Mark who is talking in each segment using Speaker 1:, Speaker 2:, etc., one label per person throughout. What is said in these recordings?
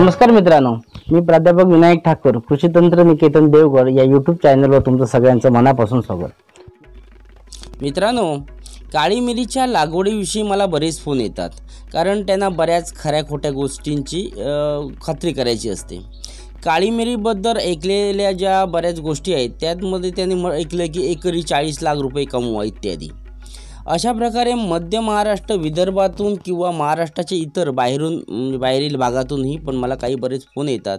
Speaker 1: नमस्कार मित्रांनो मी प्राध्यापक विनायक ठाकूर कृषी तंत्र निकेतन देवगड या यूट्यूब चॅनलवर तुमचं सगळ्यांचं मनापासून स्वागत मित्रांनो काळी मिरीच्या लागवडीविषयी मला बरेच फोन येतात कारण त्यांना बऱ्याच खऱ्या खोट्या गोष्टींची खात्री करायची असते काळी मिरीबद्दल ऐकलेल्या ज्या बऱ्याच गोष्टी आहेत त्यामध्ये त्यांनी म ऐकलं की एकरी चाळीस लाख रुपये कमवा इत्यादी अशा प्रकारे मध्य महाराष्ट्र विदर्भातून किंवा महाराष्ट्राचे इतर बाहेरून म्हणजे बाहेरील भागातूनही पण मला काही बरेच फोन येतात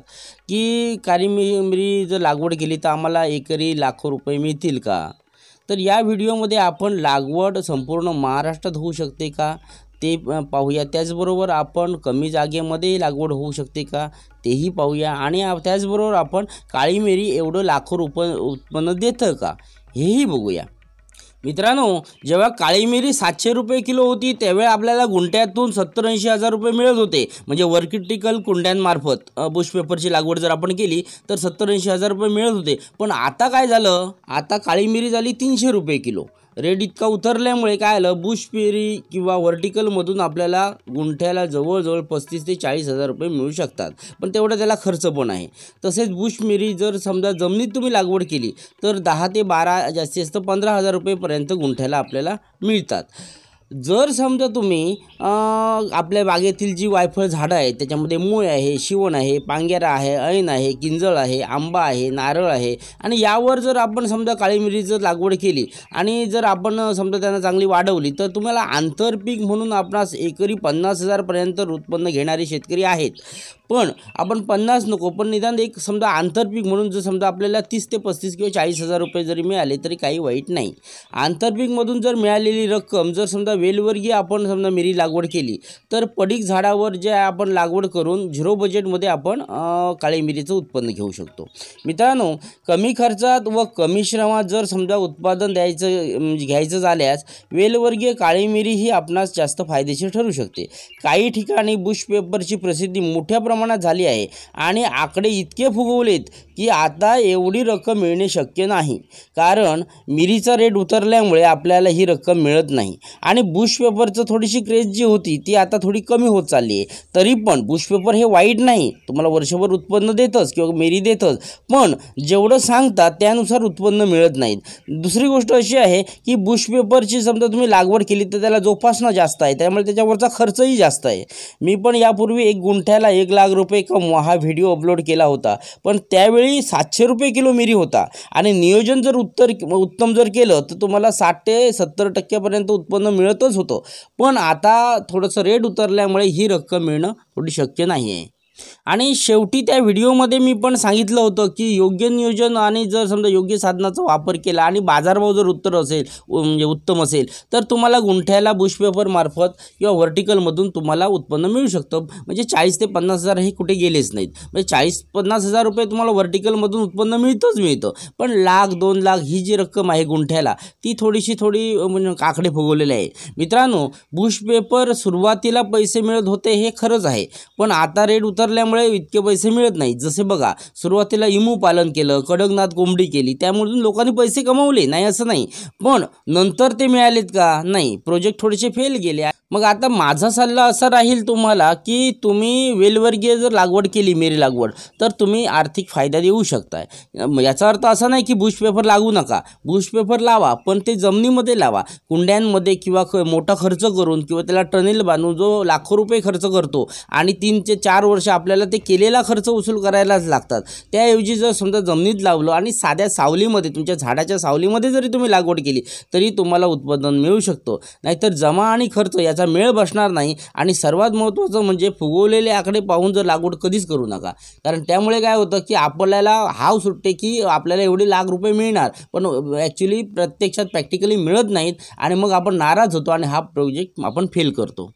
Speaker 1: की काळी मिरी जर लागवड केली तर आम्हाला एकरी लाखो रुपये मिळतील का तर या व्हिडिओमध्ये आपण लागवड संपूर्ण महाराष्ट्रात होऊ शकते का ते पाहूया त्याचबरोबर आपण कमी जागेमध्ये लागवड होऊ शकते का तेही पाहूया आणि त्याचबरोबर आपण काळी मिरी एवढं लाखो रुपये उत्पन्न देतं का हेही बघूया मित्रांनो जेव्हा काळी मिरी सातशे रुपये किलो होती त्यावेळी आपल्याला गुंट्यातून सत्तर ऐंशी हजार रुपये मिळत होते म्हणजे वर्किटिकल कुंड्यांमार्फत बुश पेपरची लागवड जर आपण केली तर सत्तर ऐंशी हजार रुपये मिळत होते पण आता काय झालं आता काळी मिरी झाली तीनशे रुपये किलो रेड इतका उतरल्यामुळे काय आलं बुश पेरी किंवा व्हर्टिकलमधून आपल्याला गुंठ्याला जवळजवळ पस्तीस ते चाळीस हजार रुपये मिळू शकतात पण तेवढा त्याला खर्च पण आहे तसेच बुशमिरी जर समजा जमिनीत तुम्ही लागवड केली तर दहा ते बारा जास्तीत जास्त पंधरा हजार रुपयेपर्यंत गुंठ्याला आपल्याला मिळतात जर समजा तुम्ही आपल्या बागेतील जी वायफळ झाडं आहेत त्याच्यामध्ये मूळ आहे शिवण आहे पांगेरा आहे ऐन आहे किंजळ आहे आंबा आहे नारळ आहे आणि यावर जर आपण समजा काळी मिरी जर लागवड केली आणि जर आपण समजा त्यांना चांगली वाढवली तर तुम्हाला आंतरपीक म्हणून आपणास एकरी पन्नास हजारपर्यंत उत्पन्न घेणारे शेतकरी आहेत पण आपण पन्नास नको पण निदान एक समजा आंतरपीक म्हणून जर समजा आपल्याला तीस ते पस्तीस किंवा चाळीस हजार रुपये जरी मिळाले तरी काही वाईट नाही आंतरपीकमधून जर मिळालेली रक्कम जर समजा वेलवर्गीय आपण समजा मिरी लागवड केली तर पडीक झाडावर जे आपण लागवड करून झिरो बजेटमध्ये आपण काळी मिरीचं उत्पन्न घेऊ शकतो मित्रांनो कमी खर्चात व कमी श्रमात जर समजा उत्पादन द्यायचं म्हणजे घ्यायचं झाल्यास वेलवर्गीय काळी मिरी ही आपणास जास्त फायदेशीर ठरू शकते काही ठिकाणी बुश पेपरची प्रसिद्धी मोठ्या प्रमाणात झाली आहे आणि आकडे इतके फुगवलेत की आता एवढी रक्कम मिळणे शक्य नाही कारण मिरीचा रेट उतरल्यामुळे आपल्याला ही रक्कम मिळत नाही आणि बुश पेपरचं थोडीशी क्रेज जी होती ती आता थोडी कमी होत चालली आहे तरी पण बुश पेपर हे वाईट नाही तुम्हाला वर्षभर उत्पन्न देतच किंवा मिरी देतच पण जेवढं सांगतात त्यानुसार उत्पन्न मिळत नाहीत दुसरी गोष्ट अशी आहे की बुश पेपरची समजा तुम्ही लागवड केली तर त्याला जोपासना जास्त आहे त्यामुळे त्याच्यावरचा खर्चही जास्त आहे मी पण यापूर्वी एक गुंठ्याला एक लाख रुपये कमवा हा व्हिडिओ अपलोड केला होता पण त्यावेळी त्यावेळी सातशे रुपये किलो मिरी होता आणि नियोजन जर उत्तर उत्तम जर केलं तर तुम्हाला साठ ते सत्तर टक्क्यापर्यंत उत्पन्न मिळतच होतं पण आता थोडंसं रेट उतरल्यामुळे ही रक्कम मिळणं थोडी शक्य नाही आहे आणि शेवटी त्या व्हिडिओमध्ये मी पण सांगितलं होतं की योग्य नियोजन आणि जर समजा योग्य साधनाचा वापर केला आणि बाजारभाव जर उत्तर असेल म्हणजे उत्तम असेल तर तुम्हाला गुंठ्याला बुशपेपर मार्फत किंवा व्हर्टिकलमधून तुम्हाला उत्पन्न मिळू शकतं म्हणजे चाळीस ते पन्नास हजार हे कुठे गेलेच नाहीत म्हणजे चाळीस पन्नास हजार रुपये तुम्हाला व्हर्टिकलमधून उत्पन्न मिळतंच मिळतं पण लाख दोन लाख ही जी रक्कम आहे गुंठ्याला ती थोडीशी थोडी म्हणजे काकडे फुगवलेली आहे मित्रांनो बुशपेपर सुरुवातीला पैसे मिळत होते हे खरंच आहे पण आता रेट उतर उतरल्यामुळे इतके पैसे मिळत नाही जसे बघा सुरुवातीला इमू पालन केलं कडकनाथ कोंबडी केली त्यामधून लोकांनी पैसे कमावले नाही असं नाही पण नंतर ते मिळालेत का नाही प्रोजेक्ट थोडेसे फेल गेले मग आता माझा सल्ला असा राहील तुम्हाला की तुम्ही वेलवर्गीय जर लागवड केली मेरी लागवड तर तुम्ही आर्थिक फायदा देऊ शकताय याचा अर्थ असा नाही की बुश पेपर लागू नका बुश पेपर लावा पण ते जमिनीमध्ये लावा कुंड्यांमध्ये किंवा ख मोठा खर्च करून किंवा त्याला टनेल बांधून जो लाखो रुपये खर्च करतो आणि तीन ते चार वर्ष आपल्याला ते केलेला खर्च वसूल करायलाच लागतात त्याऐवजी जर समजा जमिनीत लावलं आणि साध्या सावलीमध्ये तुमच्या झाडाच्या सावलीमध्ये जरी तुम्ही लागवड केली तरी तुम्हाला उत्पादन मिळू शकतो नाहीतर जमा आणि खर्च याचा त्याचा मेळ बसणार नाही आणि सर्वात महत्त्वाचं म्हणजे फुगवलेले आकडे पाहून जर लागवड कधीच करू नका कारण त्यामुळे काय होतं की आपल्याला हाव सुटते की आपल्याला एवढे लाख रुपये मिळणार पण ॲक्च्युली प्रत्यक्षात प्रॅक्टिकली मिळत नाहीत आणि मग आपण नाराज होतो आणि हा प्रोजेक्ट आपण फेल करतो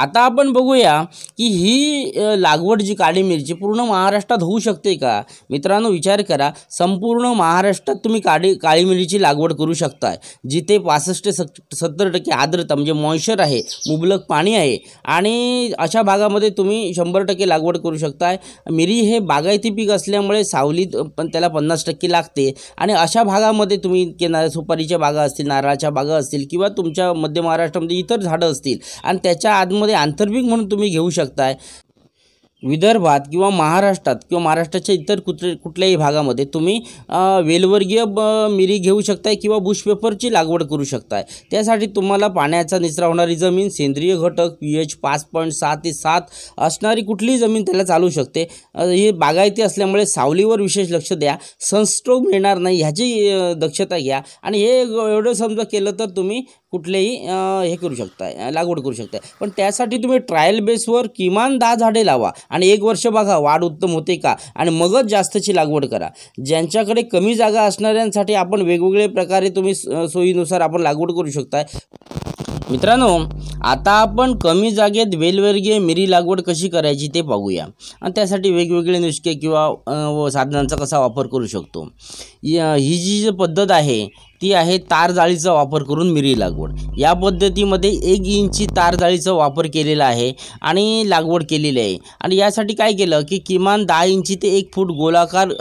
Speaker 1: आता आपण बघूया की ही लागवड जी काळी मिरची पूर्ण महाराष्ट्रात होऊ शकते का मित्रांनो विचार करा संपूर्ण महाराष्ट्रात तुम्ही काळी काळी मिरीची लागवड करू शकताय जिथे पासष्ट सत् सत्तर टक्के आर्द्रता म्हणजे मॉइश्चर आहे मुबलक पाणी आहे आणि अशा भागामध्ये तुम्ही शंभर टक्के लागवड करू शकताय मिरी हे बागायती पीक असल्यामुळे सावलीत पण त्याला पन्नास टक्के लागते आणि अशा भागामध्ये तुम्ही किनारे सुपारीच्या बागा असतील नारळाच्या बागा असतील किंवा तुमच्या मध्य महाराष्ट्रामध्ये इतर झाडं असतील आणि त्याच्या आतमध्ये आंतरपीक म्हणून तुम्ही घेऊ शकताय विदर्भात किंवा महाराष्ट्रात किंवा महाराष्ट्राच्या इतर कुठे कुठल्याही भागामध्ये तुम्ही वेलवर्गीय ब मिरी घेऊ शकताय किंवा बुशपेपरची लागवड करू शकताय त्यासाठी तुम्हाला पाण्याचा निचरा होणारी जमीन सेंद्रिय घटक पी एच पाच पॉईंट सात ते सात असणारी कुठलीही जमीन त्याला चालू शकते हे बागायती असल्यामुळे सावलीवर विशेष लक्ष द्या सनस्ट्रोक मिळणार नाही ह्याची दक्षता घ्या आणि हे एवढं समजा केलं तर तुम्ही कुठलेही हे करू शकताय लागवड करू शकताय पण त्यासाठी तुम्ही ट्रायल बेसवर किमान दहा झाडे लावा आणि एक वर्ष बघा वाढ उत्तम होते का आणि मगच जास्तची लागवड करा ज्यांच्याकडे कमी जागा असणाऱ्यांसाठी आपण वेगवेगळे प्रकारे तुम्ही सोयीनुसार आपण लागवड करू शकताय मित्रांनो आता आपण कमी जागेत वेलवर्गीय मिरी लागवड कशी करायची ते पाहूया आणि त्यासाठी वेगवेगळे नुस्खे किंवा साधनांचा कसा वापर करू शकतो ही जी पद्धत आहे ती आहे तार जाळीचा वापर करून मिरी लागवड या पद्धतीमध्ये एक इंची तार जाळीचा वापर केलेला आहे आणि लागवड केलेली आहे आणि यासाठी काय केलं की किमान दहा इंची ते एक फूट गोलाकार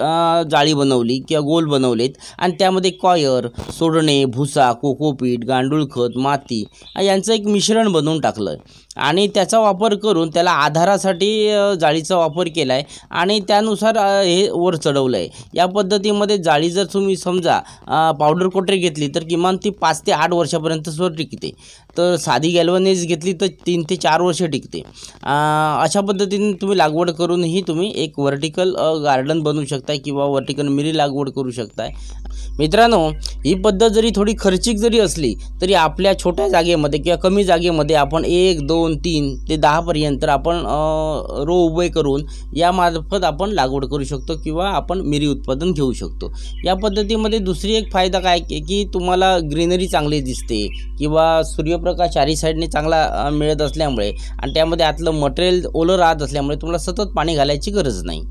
Speaker 1: जाळी बनवली किंवा गोल बनवलेत आणि त्यामध्ये कॉयर सोडणे भुसा कोकोपीट गांडूळ खत माती यांचं एक मिश्रण बनवून टाकलं आणि त्याचा वापर करून त्याला आधारासाठी जाळीचा वापर केला आहे आणि त्यानुसार हे वर चढवलं आहे या पद्धतीमध्ये जाळी जर तुम्ही समजा पावडर कोटरी घेतली तर किमान ती पाच ते आठ वर्षापर्यंत स्वर टिकते तर साधी गॅल्वनेज घेतली तर तीन ते चार वर्ष टिकते अशा पद्धतीने तुम्ही लागवड करूनही तुम्ही एक व्हर्टिकल गार्डन बनवू शकता किंवा व्हर्टिकल मिरी लागवड करू शकताय मित्रांनो ही पद्धत जरी थोडी खर्चिक जरी असली तरी आपल्या छोट्या जागेमध्ये किंवा कमी जागेमध्ये आपण एक दोन तीन ते दहापर्यंत आपण रो उभे करून यामार्फत आपण लागवड करू शकतो किंवा आपण मिरी उत्पादन घेऊ शकतो या पद्धतीमध्ये दुसरी एक फायदा काय की तुम्हाला ग्रीनरी चांगली दिसते किंवा सूर्य प्रकाश चारही साईडने चांगला मिळत असल्यामुळे आणि त्यामध्ये आतलं मटेरियल ओलं राहत असल्यामुळे तुम्हाला सतत पाणी घालायची गरज नाही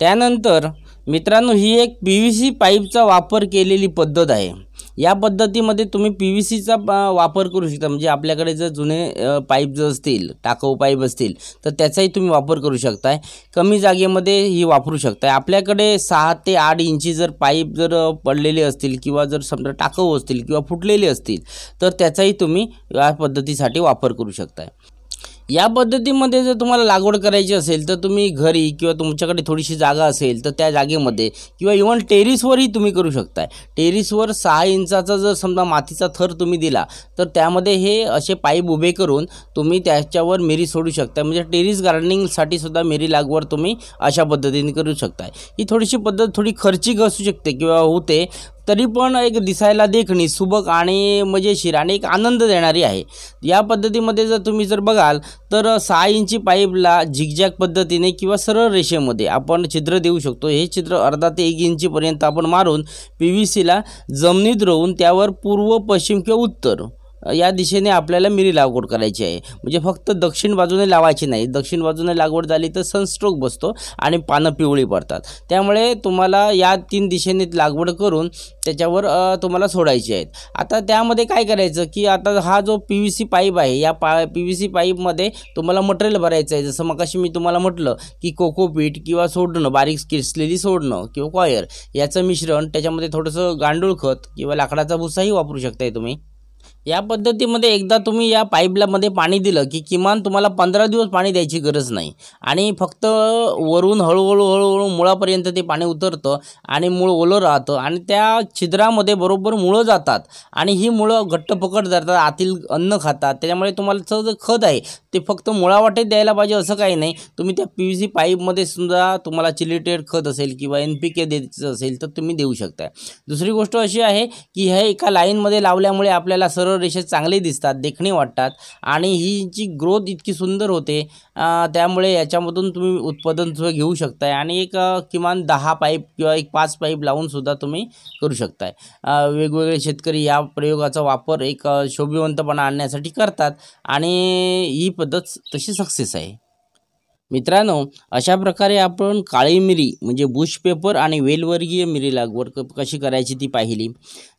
Speaker 1: त्यानंतर मित्रांनो ही एक पी व्ही सी पाईपचा वापर केलेली पद्धत आहे या पद्धतीमध्ये तुम्ही पी व्ही सीचा वापर करू शकता म्हणजे आपल्याकडे जर जुने पाईप जर असतील टाकाऊ पाईप असतील तर त्याचाही तुम्ही वापर करू शकताय कमी जागेमध्ये ही वापरू शकताय आपल्याकडे सहा ते आठ इंची जर पाईप जर पडलेले असतील किंवा जर समजा टाकाऊ असतील किंवा फुटलेले असतील तर त्याचाही तुम्ही या पद्धतीसाठी वापर करू शकताय या पद्धतीमध्ये जर तुम्हाला लागवड करायची असेल तो तुम्हें घरी कि तुमच्याकडे थोडीशी जागा तो जागे मे कि इवन टेरिस ही तुम्हें करू शकताय टेरिसवर सहा इंच जर समजा मातीचा थर तुम्हें दिला तर त्यामध्ये हे उभे करून तुम्ही त्याच्यावर मिरी सोडू शकताय म्हणजे टेरिस गार्डनिंगसाठी सुद्धा मिरी लागवड तुम्ही अशा पद्धति करू शकताय ही थोडीशी पद्धत थोडी खर्चिक असू शकते किंवा होते तरी पण एक दिसायला देखणी सुबक आणि मजेशीर आणि एक आनंद देणारी आहे या पद्धतीमध्ये जर तुम्ही जर बघाल तर सहा इंची पाईपला झिगझॅग पद्धतीने किंवा सरळ रेषेमध्ये आपण छिद्र देऊ शकतो हे छिद्र अर्धा ते एक इंचीपर्यंत आपण मारून पी व्ही सीला जमिनीत रोवून त्यावर पूर्व पश्चिम किंवा उत्तर या दिशेने आपल्याला मिरी लागवड करायची आहे म्हणजे फक्त दक्षिण बाजूने लावायची नाही दक्षिण बाजूने लागवड झाली तर सनस्ट्रोक बसतो आणि पानं पिवळी पडतात त्यामुळे तुम्हाला या तीन दिशेने लागवड करून त्याच्यावर तुम्हाला सोडायची आहेत आता त्यामध्ये काय करायचं की आता हा जो पी व्ही सी पाईप आहे या पा पी व्ही सी पाईपमध्ये तुम्हाला मटेरियल भरायचं आहे जसं मकाशी मी तुम्हाला म्हटलं की कोकोपीट किंवा सोडणं बारीक किसलेली सोडणं किंवा कॉयर याचं मिश्रण त्याच्यामध्ये थोडंसं गांडूळ खत किंवा लाकडाचा भुसाही वापरू शकताय तुम्ही या पद्धतीमध्ये एकदा तुम्ही या पाईपलामध्ये पाणी दिलं की किमान तुम्हाला पंधरा दिवस पाणी द्यायची गरज नाही आणि फक्त वरून हळूहळू हळूहळू मुळापर्यंत ते पाणी उतरतं आणि मूळ ओलं राहतं आणि त्या छिद्रामध्ये बरोबर मुळं जातात आणि ही मुळं घट्ट पकड जातात आतील अन्न खातात त्याच्यामुळे तुम्हाला जे खत आहे ते फक्त मुळावाटे द्यायला पाहिजे असं काही नाही तुम्ही त्या पी व्ही सी पाईपमध्ये सुद्धा तुम्हाला चिलिटेड खत असेल किंवा एन पी के द्यायचं असेल तर तुम्ही देऊ शकता दुसरी गोष्ट अशी आहे की हे एका लाईनमध्ये लावल्यामुळे आपल्याला सरळ रेषे चांगले दिसतात देखणे वाटतात आणि ही जी ग्रोथ इतकी सुंदर होते त्यामुळे याच्यामधून तुम्ही उत्पादन घेऊ शकताय आणि एक किमान दहा पाईप किंवा एक पाच पाईप लावूनसुद्धा तुम्ही करू शकताय वेगवेगळे शेतकरी या प्रयोगाचा वापर एक शोभिवंतपणा आणण्यासाठी करतात आणि ही पद्धत तशी सक्सेस आहे मित्रांनो अशा प्रकारे आपण काळी मिरी म्हणजे बुश पेपर आणि वेलवर्गीय मिरी लागवड कशी करायची ती पाहिली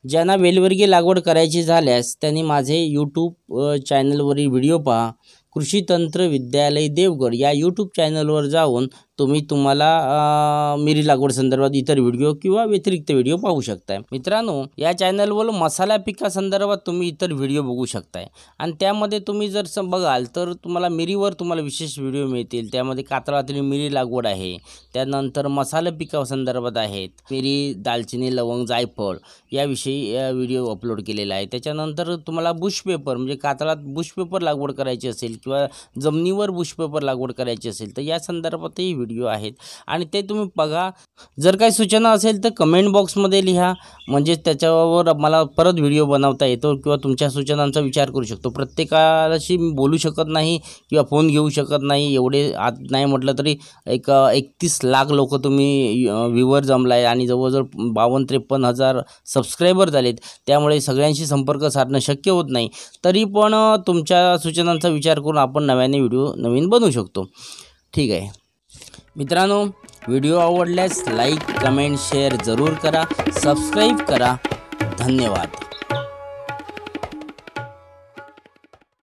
Speaker 1: ज्यांना वेलवर्गीय लागवड करायची झाल्यास त्यांनी माझे यूट्यूब चॅनलवरील व्हिडिओ पहा कृषी तंत्र विद्यालय देवगड या यूट्यूब चॅनलवर जाऊन तुम्ही तुम्हाला मिरी लागवड संदर्भात इतर व्हिडिओ किंवा व्यतिरिक्त व्हिडिओ पाहू शकताय मित्रांनो या चॅनलवर मसाला पिकासंदर्भात तुम्ही इतर व्हिडिओ बघू शकताय आणि त्यामध्ये तुम्ही जर बघाल तर तुम्हाला मिरीवर तुम्हाला विशेष व्हिडिओ मिळतील त्यामध्ये कातळातील मिरी लागवड आहे त्यानंतर मसाला संदर्भात आहेत मिरी दालचिनी लवंग जायफळ याविषयी व्हिडिओ अपलोड केलेला आहे त्याच्यानंतर तुम्हाला बुशपेपर म्हणजे कातळात बुशपेपर लागवड करायची असेल किंवा जमिनीवर बुशपेपर लागवड करायची असेल तर या संदर्भातही व्हिडिओ आहेत आणि ते तुम्ही बघा जर काही सूचना असेल तर कमेंट बॉक्समध्ये लिहा म्हणजे त्याच्यावर मला परत व्हिडिओ बनवता येतो किंवा तुमच्या सूचनांचा विचार करू शकतो प्रत्येकाशी मी बोलू शकत नाही किंवा फोन घेऊ शकत नाही एवढे आत नाही म्हटलं तरी एक एकतीस लाख लोक तुम्ही व्ह्यूवर जमला आणि जवळजवळ बावन्न त्रेपन्न हजार सबस्क्रायबर झालेत त्यामुळे सगळ्यांशी संपर्क साधणं शक्य होत नाही तरी पण तुमच्या सूचनांचा विचार करून आपण नव्याने व्हिडिओ नवीन बनवू शकतो ठीक आहे मित्रांनो व्हिडिओ आवडल्यास लाईक कमेंट शेअर जरूर करा सबस्क्राईब करा धन्यवाद